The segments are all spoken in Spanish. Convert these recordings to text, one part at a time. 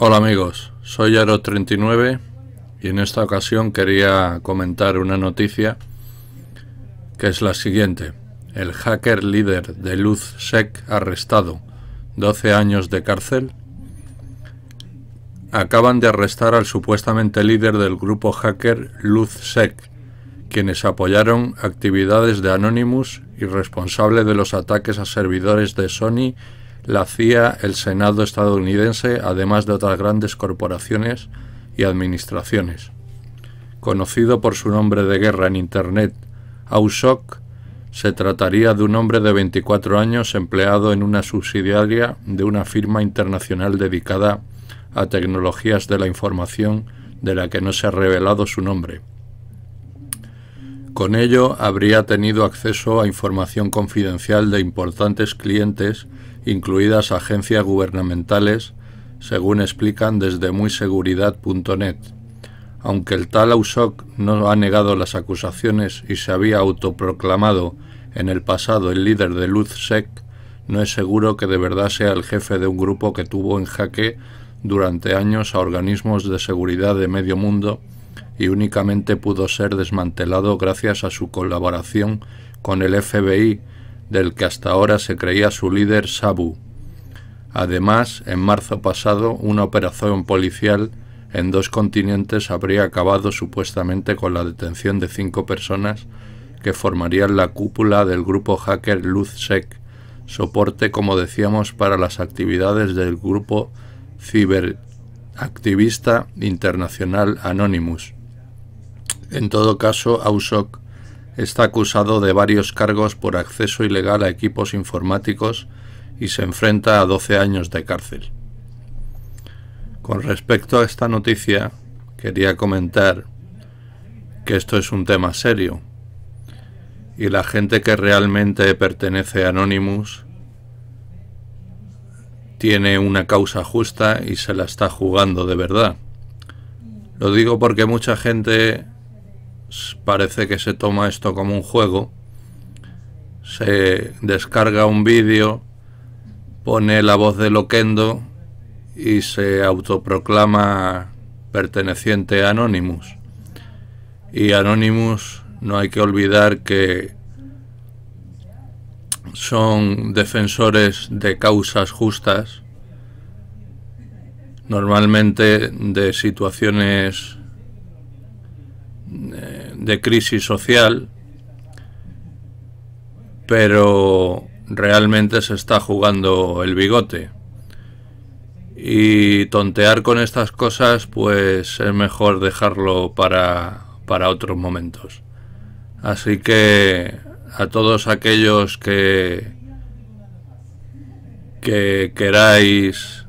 Hola amigos, soy aro 39 y en esta ocasión quería comentar una noticia que es la siguiente. El hacker líder de LuzSec arrestado, 12 años de cárcel. Acaban de arrestar al supuestamente líder del grupo hacker LuzSec, quienes apoyaron actividades de Anonymous y responsable de los ataques a servidores de Sony la CIA, el Senado estadounidense, además de otras grandes corporaciones y administraciones. Conocido por su nombre de guerra en Internet, AUSOC, se trataría de un hombre de 24 años empleado en una subsidiaria de una firma internacional dedicada a tecnologías de la información de la que no se ha revelado su nombre. Con ello habría tenido acceso a información confidencial de importantes clientes incluidas agencias gubernamentales, según explican desde muyseguridad.net. Aunque el tal Ausoc no ha negado las acusaciones y se había autoproclamado en el pasado el líder de LuzSec, no es seguro que de verdad sea el jefe de un grupo que tuvo en jaque durante años a organismos de seguridad de medio mundo y únicamente pudo ser desmantelado gracias a su colaboración con el FBI del que hasta ahora se creía su líder Sabu. Además, en marzo pasado, una operación policial en dos continentes habría acabado supuestamente con la detención de cinco personas que formarían la cúpula del grupo hacker LuzSec, soporte, como decíamos, para las actividades del grupo ciberactivista internacional Anonymous. En todo caso, AUSOC Está acusado de varios cargos por acceso ilegal a equipos informáticos y se enfrenta a 12 años de cárcel. Con respecto a esta noticia, quería comentar que esto es un tema serio y la gente que realmente pertenece a Anonymous tiene una causa justa y se la está jugando de verdad. Lo digo porque mucha gente parece que se toma esto como un juego, se descarga un vídeo, pone la voz de Loquendo y se autoproclama perteneciente a Anonymous. Y Anonymous no hay que olvidar que son defensores de causas justas, normalmente de situaciones eh, de crisis social, pero realmente se está jugando el bigote. Y tontear con estas cosas, pues es mejor dejarlo para, para otros momentos. Así que a todos aquellos que, que queráis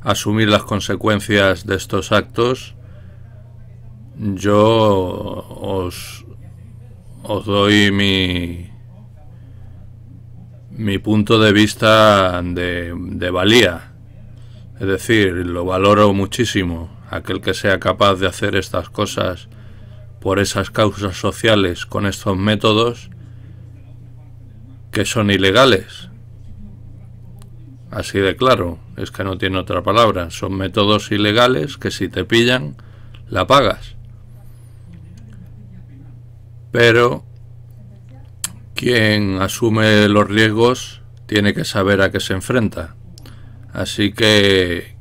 asumir las consecuencias de estos actos, yo os, doy mi, mi punto de vista de, de valía. Es decir, lo valoro muchísimo. Aquel que sea capaz de hacer estas cosas por esas causas sociales con estos métodos que son ilegales. Así de claro, es que no tiene otra palabra. Son métodos ilegales que si te pillan, la pagas. Pero quien asume los riesgos tiene que saber a qué se enfrenta. Así que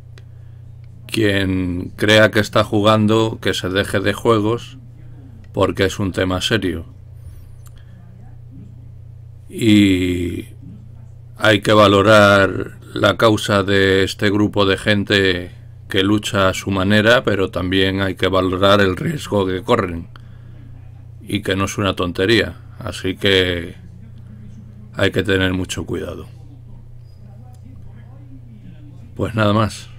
quien crea que está jugando, que se deje de juegos, porque es un tema serio. Y hay que valorar la causa de este grupo de gente que lucha a su manera, pero también hay que valorar el riesgo que corren y que no es una tontería. Así que hay que tener mucho cuidado. Pues nada más.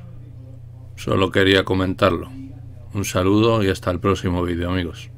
Solo quería comentarlo. Un saludo y hasta el próximo vídeo amigos.